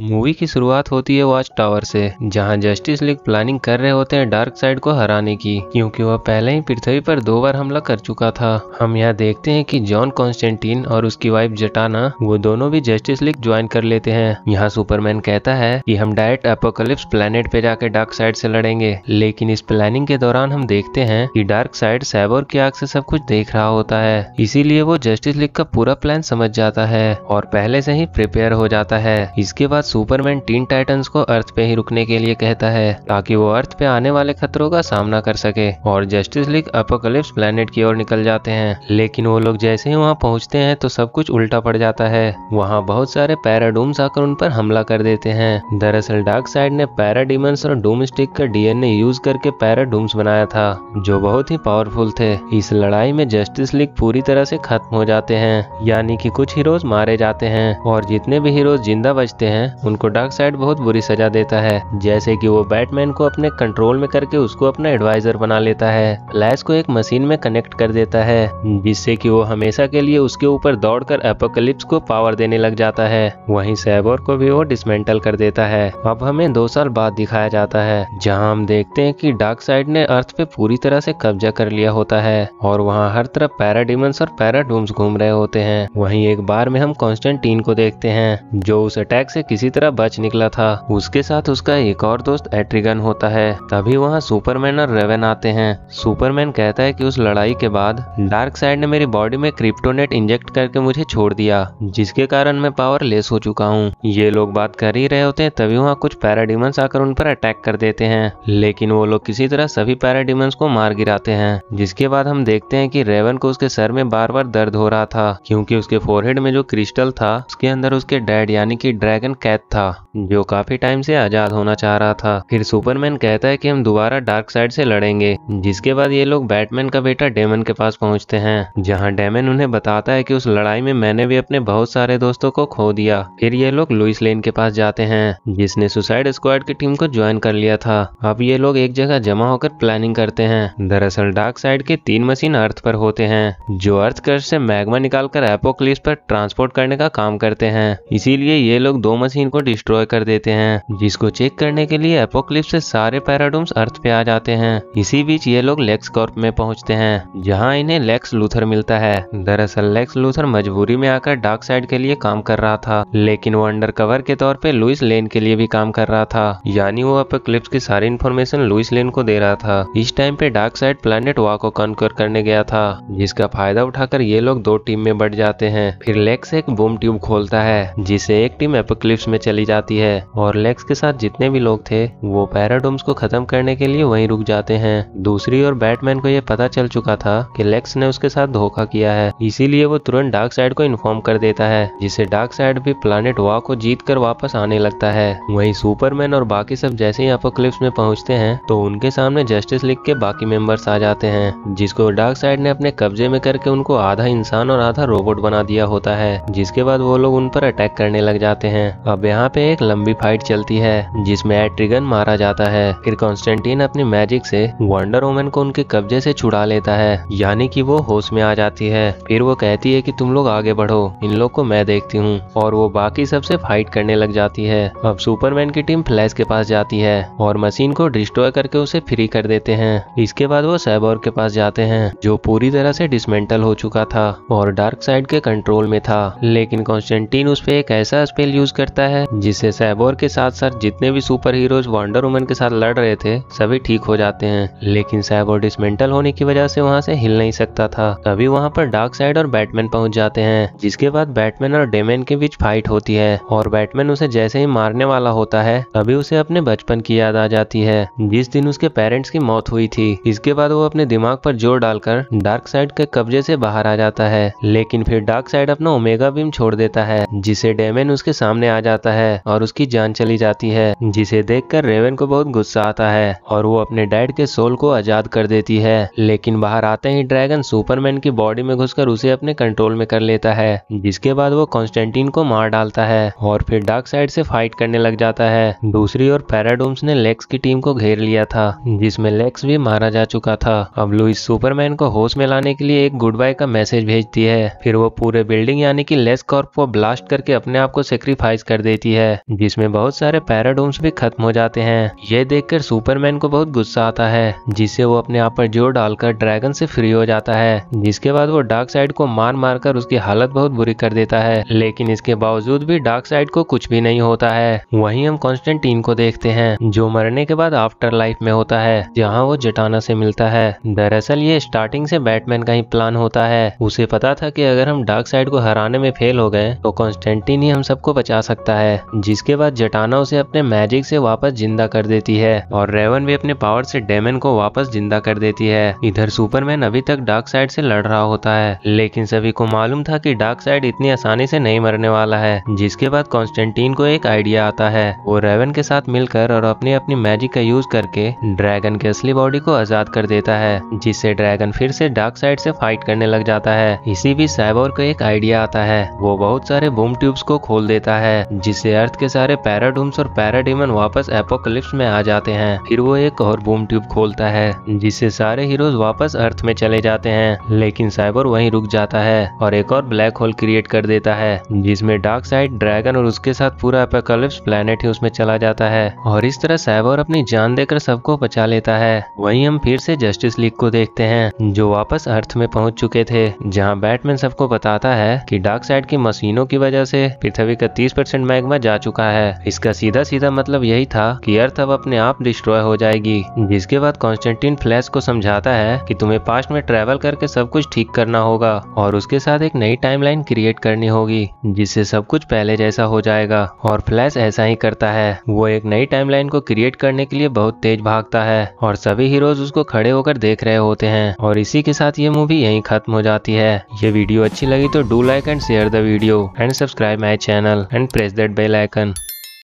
movie की शुरुआत होती है वॉच टावर से जहां जस्टिस लीग प्लानिंग कर रहे होते हैं डार्क साइड को हराने की क्योंकि वह पहले ही पृथ्वी पर दो बार हमला कर चुका था हम यहाँ देखते हैं कि जॉन कॉन्स्टेंटीन और उसकी वाइफ जटाना वो दोनों भी जस्टिस लीग ज्वाइन कर लेते हैं यहाँ सुपरमैन कहता है कि हम डायरेक्ट अपोकलिप्स प्लेनेट पे जाकर डार्क साइड से लड़ेंगे लेकिन इस प्लानिंग के दौरान हम देखते हैं की डार्क साइड सैबोर की आग से सब कुछ देख रहा होता है इसीलिए वो जस्टिस लीग का पूरा प्लान समझ जाता है और पहले से ही प्रिपेयर हो जाता है इसके बाद बाद सुपरमैन टीन टाइटन्स को अर्थ पे ही रुकने के लिए कहता है ताकि वो अर्थ पे आने वाले खतरों का सामना कर सके और जस्टिस लीग अपोकलिप्स प्लेनेट की ओर निकल जाते हैं लेकिन वो लोग जैसे ही वहाँ पहुँचते हैं तो सब कुछ उल्टा पड़ जाता है वहाँ बहुत सारे पैराडूम्स आकर उन पर हमला कर देते हैं दरअसल डार्क साइड ने पैराडीम और डूम स्टिक का डीएनए यूज करके पैराडूम्स बनाया था जो बहुत ही पावरफुल थे इस लड़ाई में जस्टिस लीग पूरी तरह से खत्म हो जाते हैं यानी कि कुछ हीरोज मारे जाते हैं और जितने भी हीरोज जिंदा बचते हैं उनको डार्क साइड बहुत बुरी सजा देता है जैसे कि वो बैटमैन को अपने कंट्रोल में करके उसको अपना एडवाइजर बना लेता है लैस को एक मशीन में कनेक्ट कर देता है जिससे कि वो हमेशा के लिए उसके ऊपर दौड़कर एपोकलिप्स को पावर देने लग जाता है वहीं सैबोर को भी वो डिसमेंटल कर देता है अब हमें दो साल बाद दिखाया जाता है जहाँ हम देखते हैं की डार्क साइड ने अर्थ पे पूरी तरह से कब्जा कर लिया होता है और वहाँ हर तरफ पैराडिमंस और पैराडूम्स घूम रहे होते हैं वही एक बार में हम कॉन्स्टेंटीन को देखते हैं जो उस अटैक से किसी किसी तरह बच निकला था उसके साथ उसका एक और दोस्त एट्रिगन होता है तभी वहाँ सुपरमैन और रेवन आते हैं सुपरमैन कहता है कि उस लड़ाई के बाद डार्क साइड ने मेरी बॉडी में क्रिप्टोनेट इंजेक्ट करके मुझे छोड़ दिया जिसके कारण मैं पावर लेस हो चुका हूँ ये लोग बात कर ही रहे होते हैं तभी वहाँ कुछ पैराडिमंस आकर उन पर अटैक कर देते हैं लेकिन वो लोग किसी तरह सभी पैराडिमंस को मार गिराते हैं जिसके बाद हम देखते हैं की रेवन को उसके सर में बार बार दर्द हो रहा था क्यूँकी उसके फोरहेड में जो क्रिस्टल था उसके अंदर उसके डैड यानी की ड्रैगन कैप कैद था जो काफी टाइम से आजाद होना चाह रहा था फिर सुपरमैन कहता है कि हम दोबारा डार्क साइड से लड़ेंगे जिसके बाद ये लोग बैटमैन का बेटा डेमन के पास पहुंचते हैं जहां डेमन उन्हें बताता है कि उस लड़ाई में मैंने भी अपने बहुत सारे दोस्तों को खो दिया फिर ये लोग लुइस लेन के पास जाते हैं जिसने सुसाइड स्क्वाड की टीम को ज्वाइन कर लिया था अब ये लोग एक जगह जमा होकर प्लानिंग करते हैं दरअसल डार्क साइड के तीन मशीन अर्थ पर होते हैं जो अर्थ कर्ज से मैगमा निकालकर एपोक्लिस पर ट्रांसपोर्ट करने का काम करते हैं इसीलिए ये लोग दो मशीन को डिस्ट्रॉय कर देते हैं जिसको चेक करने के लिए एपोक्लिप से सारे पैराडूम्स अर्थ पे आ जाते हैं इसी बीच ये लोग लेक्स कॉर्प में पहुंचते हैं जहां इन्हें लेक्स लूथर मिलता है दरअसल लेक्स लूथर मजबूरी में आकर डार्क साइड के लिए काम कर रहा था लेकिन वो अंडर कवर के तौर पर लुइस लेन के लिए भी काम कर रहा था यानी वो एपोक्लिप्स की सारी इन्फॉर्मेशन लुइस लेन को दे रहा था इस टाइम पे डार्क साइड प्लानिट वा को कॉन्कर करने गया था जिसका फायदा उठाकर ये लोग दो टीम में बढ़ जाते हैं फिर लेक्स एक बूम ट्यूब खोलता है जिसे एक टीम एपोक्लिप्स में चली जाती है और लेक्स के साथ जितने भी लोग थे वो पैराडोम्स को खत्म करने के लिए वहीं रुक जाते हैं दूसरी ओर बैटमैन को यह पता चल चुका था कि लेक्स ने उसके साथ धोखा किया है इसीलिए वो तुरंत डार्क साइड को इन्फॉर्म कर देता है जिसे डार्क साइड भी प्लानिट वा को जीत कर वापस आने लगता है वही सुपरमैन और बाकी सब जैसे ही अपोक्लिप्स में पहुँचते हैं तो उनके सामने जस्टिस लीग के बाकी मेंबर्स आ जाते हैं जिसको डार्क साइड ने अपने कब्जे में करके उनको आधा इंसान और आधा रोबोट बना दिया होता है जिसके बाद वो लोग उन पर अटैक करने लग जाते हैं अब यहाँ पे एक लंबी फाइट चलती है जिसमें एट्रिगन मारा जाता है फिर कॉन्स्टेंटीन अपनी मैजिक से वंडर वुमेन को उनके कब्जे से छुड़ा लेता है यानी कि वो होश में आ जाती है फिर वो कहती है कि तुम लोग आगे बढ़ो इन लोग को मैं देखती हूँ और वो बाकी सबसे फाइट करने लग जाती है अब सुपरमैन की टीम फ्लैश के पास जाती है और मशीन को डिस्ट्रॉय करके उसे फ्री कर देते हैं इसके बाद वो सैबोर के पास जाते हैं जो पूरी तरह से डिसमेंटल हो चुका था और डार्क साइड के कंट्रोल में था लेकिन कॉन्स्टेंटीन उस पर एक ऐसा स्पेल यूज करता जाता है जिससे सैबोर के साथ साथ जितने भी सुपर हीरोज वंडर वुमन के साथ लड़ रहे थे सभी ठीक हो जाते हैं लेकिन सैबोर डिसमेंटल होने की वजह से वहाँ से हिल नहीं सकता था तभी वहाँ पर डार्क साइड और बैटमैन पहुंच जाते हैं जिसके बाद बैटमैन और डेमेन के बीच फाइट होती है और बैटमैन उसे जैसे ही मारने वाला होता है तभी उसे अपने बचपन की याद आ जाती है जिस दिन उसके पेरेंट्स की मौत हुई थी इसके बाद वो अपने दिमाग पर जोर डालकर डार्क साइड के कब्जे से बाहर आ जाता है लेकिन फिर डार्क साइड अपना ओमेगा बीम छोड़ देता है जिसे डेमेन उसके सामने आ जाता जाता है और उसकी जान चली जाती है जिसे देखकर रेवन को बहुत गुस्सा आता है और वो अपने डैड के सोल को आजाद कर देती है लेकिन बाहर आते ही ड्रैगन सुपरमैन की बॉडी में घुसकर उसे अपने कंट्रोल में कर लेता है जिसके बाद वो कॉन्स्टेंटीन को मार डालता है और फिर डार्क साइड से फाइट करने लग जाता है दूसरी ओर पैराडोम्स ने लेक्स की टीम को घेर लिया था जिसमें लेक्स भी मारा जा चुका था अब लुइस सुपरमैन को होश में लाने के लिए एक गुड बाय का मैसेज भेजती है फिर वो पूरे बिल्डिंग यानी कि लेस कॉर्प को ब्लास्ट करके अपने आप को सेक्रीफाइस कर देती है जिसमें बहुत सारे पैराडोम्स भी खत्म हो जाते हैं यह देखकर सुपरमैन को बहुत गुस्सा आता है जिससे वो अपने आप पर जोर डालकर ड्रैगन से फ्री हो जाता है जिसके बाद वो डार्क साइड को मार मार कर उसकी हालत बहुत बुरी कर देता है लेकिन इसके बावजूद भी डार्क साइड को कुछ भी नहीं होता है वही हम कॉन्स्टेंटीन को देखते हैं जो मरने के बाद आफ्टर लाइफ में होता है जहाँ वो जटाना से मिलता है दरअसल ये स्टार्टिंग से बैटमैन का ही प्लान होता है उसे पता था कि अगर हम डार्क साइड को हराने में फेल हो गए तो कॉन्स्टेंटीन ही हम सबको बचा सकता करता है जिसके बाद जटाना उसे अपने मैजिक से वापस जिंदा कर देती है और रेवन भी अपने पावर से डेमन को वापस जिंदा कर देती है इधर सुपरमैन अभी तक डार्क साइड से लड़ रहा होता है लेकिन सभी को मालूम था कि डार्क साइड इतनी आसानी से नहीं मरने वाला है जिसके बाद कॉन्स्टेंटीन को एक आइडिया आता है वो रेवन के साथ मिलकर और अपनी अपनी मैजिक का यूज करके ड्रैगन के असली बॉडी को आजाद कर देता है जिससे ड्रैगन फिर से डार्क साइड से फाइट करने लग जाता है इसी बीच साइबोर को एक आइडिया आता है वो बहुत सारे बूम ट्यूब्स को खोल देता है जिससे अर्थ के सारे पैराडूम्स और पैराडीमन वापस एपोकलिप्स में आ जाते हैं फिर वो एक और बूम ट्यूब खोलता है जिससे सारे हीरोज वापस अर्थ में चले जाते हैं लेकिन साइबर वहीं रुक जाता है और एक और ब्लैक होल क्रिएट कर देता है जिसमें डार्क साइड ड्रैगन और उसके साथ पूरा एपोकलिप्स प्लेनेट ही उसमें चला जाता है और इस तरह साइबर अपनी जान देकर सबको बचा लेता है वही हम फिर से जस्टिस लीग को देखते हैं जो वापस अर्थ में पहुंच चुके थे जहाँ बैटमैन सबको बताता है की डार्क साइड की मशीनों की वजह से पृथ्वी का तीस परसेंट मैग्मा जा चुका है इसका सीधा सीधा मतलब यही था कि अर्थ अब अपने आप डिस्ट्रॉय हो जाएगी जिसके बाद कॉन्स्टेंटिन फ्लैश को समझाता है कि तुम्हें पास्ट में ट्रेवल करके सब कुछ ठीक करना होगा और उसके साथ एक नई टाइमलाइन क्रिएट करनी होगी जिससे सब कुछ पहले जैसा हो जाएगा और फ्लैश ऐसा ही करता है वो एक नई टाइमलाइन को क्रिएट करने के लिए बहुत तेज भागता है और सभी हीरोज उसको खड़े होकर देख रहे होते हैं और इसी के साथ ये मूवी यही खत्म हो जाती है ये वीडियो अच्छी लगी तो do like and share the video and subscribe my channel and press the that bell icon